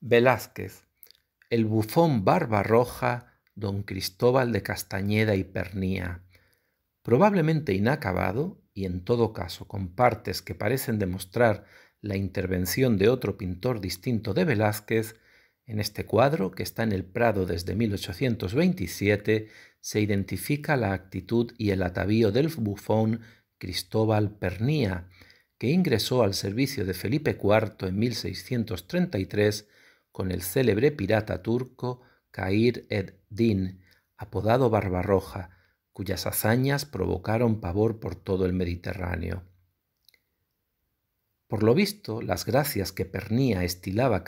Velázquez, el bufón Roja, don Cristóbal de Castañeda y Pernía, probablemente inacabado y en todo caso con partes que parecen demostrar la intervención de otro pintor distinto de Velázquez, en este cuadro, que está en el Prado desde 1827, se identifica la actitud y el atavío del bufón Cristóbal Pernía, que ingresó al servicio de Felipe IV en 1633 con el célebre pirata turco Kair ed-Din, apodado Barbarroja, cuyas hazañas provocaron pavor por todo el Mediterráneo. Por lo visto, las gracias que Pernía estilaba,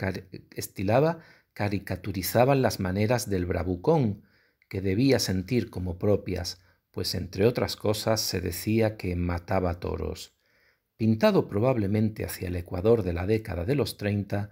estilaba caricaturizaban las maneras del bravucón, que debía sentir como propias, pues entre otras cosas se decía que mataba toros. Pintado probablemente hacia el Ecuador de la década de los treinta,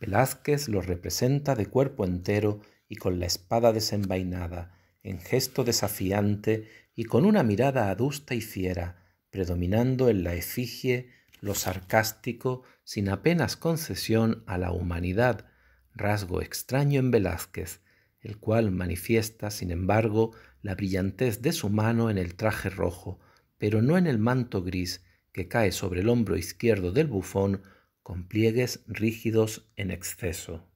Velázquez lo representa de cuerpo entero y con la espada desenvainada, en gesto desafiante y con una mirada adusta y fiera, predominando en la efigie lo sarcástico sin apenas concesión a la humanidad, rasgo extraño en Velázquez, el cual manifiesta, sin embargo, la brillantez de su mano en el traje rojo, pero no en el manto gris que cae sobre el hombro izquierdo del bufón con pliegues rígidos en exceso.